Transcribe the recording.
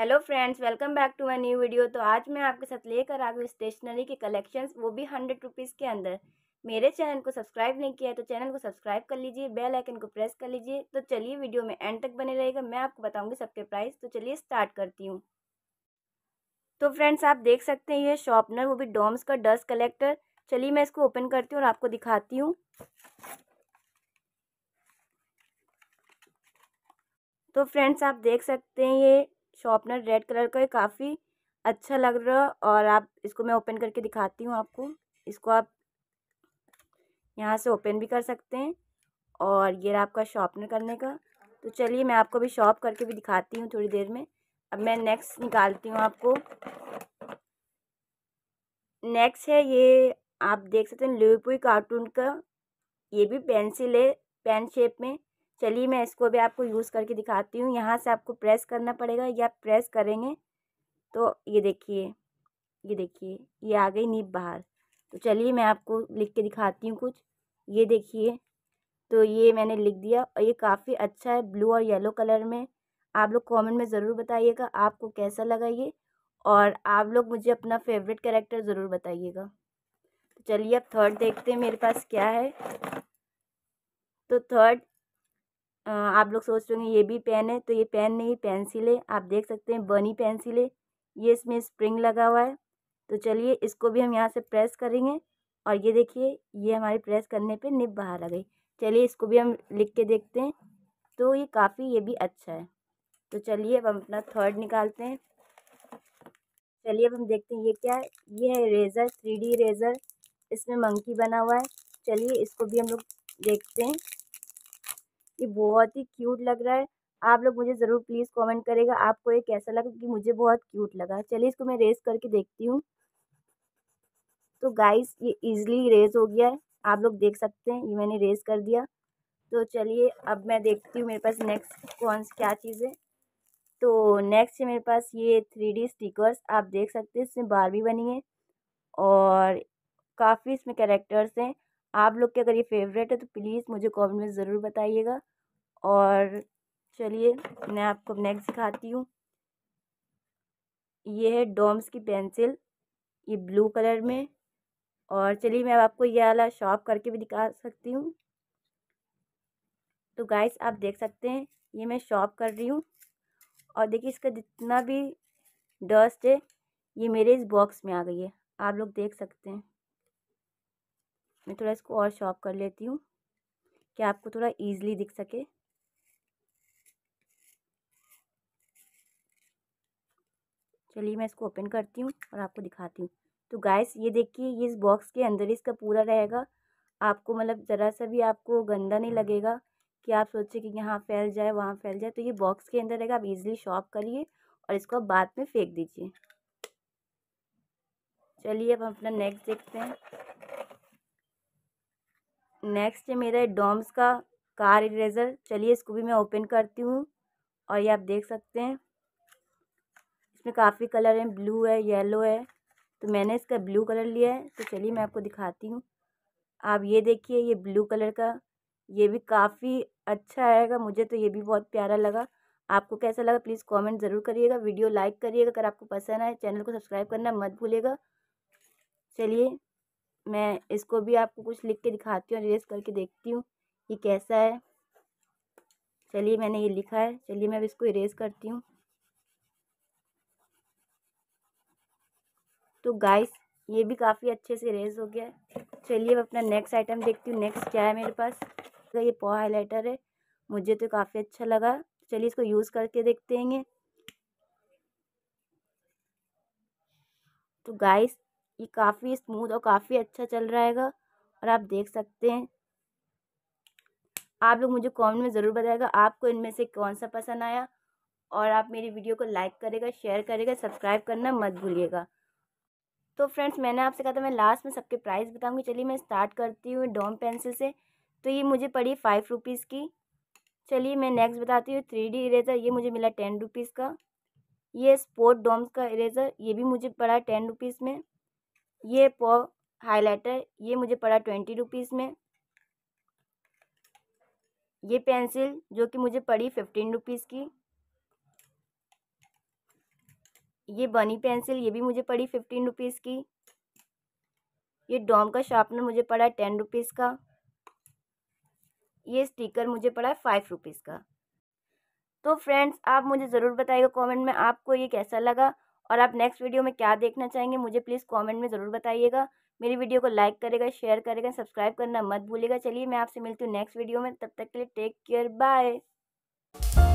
hello friends welcome back to my new video तो आज मैं आपके साथ लेकर आ गई स्टेशनरी के कलेक्शंस वो भी हंड्रेड रुपीज़ के अंदर मेरे चैनल को सब्सक्राइब नहीं किया है तो चैनल को सब्सक्राइब कर लीजिए बेल आइकन को प्रेस कर लीजिए तो चलिए वीडियो में एंड तक बने रहेगा मैं आपको बताऊँगी सबके प्राइस तो चलिए स्टार्ट करती हूँ तो फ्रेंड्स आप देख सकते हैं ये शॉपनर वो भी डोम्स का डस्ट कलेक्टर चलिए मैं इसको ओपन करती हूँ और आपको दिखाती हूँ तो फ्रेंड्स आप देख सकते हैं ये शॉर्पनर रेड कलर का है काफ़ी अच्छा लग रहा और आप इसको मैं ओपन करके दिखाती हूँ आपको इसको आप यहाँ से ओपन भी कर सकते हैं और ये रहा आपका शॉर्पनर करने का तो चलिए मैं आपको भी शॉप करके भी दिखाती हूँ थोड़ी देर में अब मैं नेक्स्ट निकालती हूँ आपको नेक्स्ट है ये आप देख सकते हैं लिवपुई कार्टून का ये भी पेंसिल है पेन शेप में चलिए मैं इसको भी आपको यूज़ करके दिखाती हूँ यहाँ से आपको प्रेस करना पड़ेगा या आप प्रेस करेंगे तो ये देखिए ये देखिए ये आ गई नीब बाहर तो चलिए मैं आपको लिख के दिखाती हूँ कुछ ये देखिए तो ये मैंने लिख दिया और ये काफ़ी अच्छा है ब्लू और येलो कलर में आप लोग कमेंट में ज़रूर बताइएगा आपको कैसा लगा ये और आप लोग मुझे अपना फेवरेट कैरेक्टर ज़रूर बताइएगा तो चलिए अब थर्ड देखते हैं मेरे पास क्या है तो थर्ड आप लोग सोच रहे होंगे ये भी पेन है तो ये पेन नहीं पेंसिल है आप देख सकते हैं बनी पेंसिल है ये इसमें स्प्रिंग लगा हुआ है तो चलिए इसको भी हम यहाँ से प्रेस करेंगे और ये देखिए ये हमारे प्रेस करने पे निब बाहर आ गई चलिए इसको भी हम लिख के देखते हैं तो ये काफ़ी ये भी अच्छा है तो चलिए अब हम अपना थर्ड निकालते हैं चलिए अब हम देखते हैं ये क्या है ये है इरेजर थ्री डी इरेजर इसमें मंकी बना हुआ है चलिए इसको भी हम लोग देखते हैं ये बहुत ही क्यूट लग रहा है आप लोग मुझे ज़रूर प्लीज़ कमेंट करेगा आपको ये कैसा लगा क्योंकि मुझे बहुत क्यूट लगा चलिए इसको मैं रेस करके देखती हूँ तो गाइस ये इजीली रेस हो गया है आप लोग देख सकते हैं ये मैंने रेस कर दिया तो चलिए अब मैं देखती हूँ मेरे पास नेक्स्ट कौन क्या चीज़ है तो नेक्स्ट है मेरे पास ये थ्री डी स्टिकर्स आप देख सकते हैं इसमें भी बनी है और काफ़ी इसमें कैरेक्टर्स हैं आप लोग के अगर ये फेवरेट है तो प्लीज़ मुझे कमेंट में ज़रूर बताइएगा और चलिए मैं आपको नेक्स्ट दिखाती हूँ ये है डोम्स की पेंसिल ये ब्लू कलर में और चलिए मैं आपको ये वाला शॉप करके भी दिखा सकती हूँ तो गाइस आप देख सकते हैं ये मैं शॉप कर रही हूँ और देखिए इसका जितना भी डस्ट है ये मेरे इस बॉक्स में आ गई है आप लोग देख सकते हैं मैं थोड़ा इसको और शॉप कर लेती हूँ कि आपको थोड़ा ईज़िली दिख सके चलिए मैं इसको ओपन करती हूँ और आपको दिखाती हूँ तो गाइस ये देखिए ये इस बॉक्स के अंदर ही इसका पूरा रहेगा आपको मतलब ज़रा सा भी आपको गंदा नहीं लगेगा कि आप सोचे कि यहाँ फैल जाए वहाँ फैल जाए तो ये बॉक्स के अंदर रहेगा आप इजीली शॉप करिए और इसको आप बाद में फेंक दीजिए चलिए अब हम अपना नेक्स्ट देखते हैं नेक्स्ट है मेरा डोम्स का कार इरेज़र चलिए इसको भी मैं ओपन करती हूँ और ये आप देख सकते हैं इसमें काफ़ी कलर हैं ब्लू है येलो है तो मैंने इसका ब्लू कलर लिया है तो चलिए मैं आपको दिखाती हूँ आप ये देखिए ये ब्लू कलर का ये भी काफ़ी अच्छा आएगा मुझे तो ये भी बहुत प्यारा लगा आपको कैसा लगा प्लीज़ कमेंट ज़रूर करिएगा वीडियो लाइक करिएगा अगर आपको पसंद आए चैनल को सब्सक्राइब करना मत भूलिएगा चलिए मैं इसको भी आपको कुछ लिख के दिखाती हूँ इरेज करके देखती हूँ ये कैसा है चलिए मैंने ये लिखा है चलिए मैं अब इसको इरेज करती हूँ तो गाइस ये भी काफ़ी अच्छे से इरेज हो गया है चलिए अब अपना नेक्स्ट आइटम देखती हूँ नेक्स्ट क्या है मेरे पास तो ये पॉ हाईलाइटर है मुझे तो काफ़ी अच्छा लगा चलिए इसको यूज़ करके देखते हैं तो गाइस ये काफ़ी स्मूथ और काफ़ी अच्छा चल रहा हैगा और आप देख सकते हैं आप लोग मुझे कमेंट में ज़रूर बताएगा आपको इनमें से कौन सा पसंद आया और आप मेरी वीडियो को लाइक करेगा शेयर करेगा सब्सक्राइब करना मत भूलिएगा तो फ्रेंड्स मैंने आपसे कहा था मैं लास्ट में सबके प्राइस बताऊंगी चलिए मैं स्टार्ट करती हूँ डॉम पेंसिल से तो ये मुझे पड़ी फाइव रुपीज़ की चलिए मैं नेक्स्ट बताती हूँ थ्री डी इरेज़र ये मुझे मिला टेन रुपीज़ का ये स्पोर्ट डॉम्स का इरेज़र ये भी मुझे पड़ा टेन रुपीज़ में ये पो हाइलाइटर ये मुझे पड़ा ट्वेंटी रुपीज़ में ये पेंसिल जो कि मुझे पड़ी फिफ्टीन रुपीज़ की ये बनी पेंसिल ये भी मुझे पड़ी फिफ्टीन रुपीज़ की ये डॉम का शार्पनर मुझे पड़ा टेन रुपीज़ का ये स्टिकर मुझे पड़ा फाइव रुपीज़ का तो फ्रेंड्स आप मुझे ज़रूर बताइएगा कमेंट में आपको ये कैसा लगा और आप नेक्स्ट वीडियो में क्या देखना चाहेंगे मुझे प्लीज़ कॉमेंट में ज़रूर बताइएगा मेरी वीडियो को लाइक करेगा शेयर करेगा सब्सक्राइब करना मत भूलिएगा चलिए मैं आपसे मिलती हूँ नेक्स्ट वीडियो में तब तक के लिए टेक केयर बाय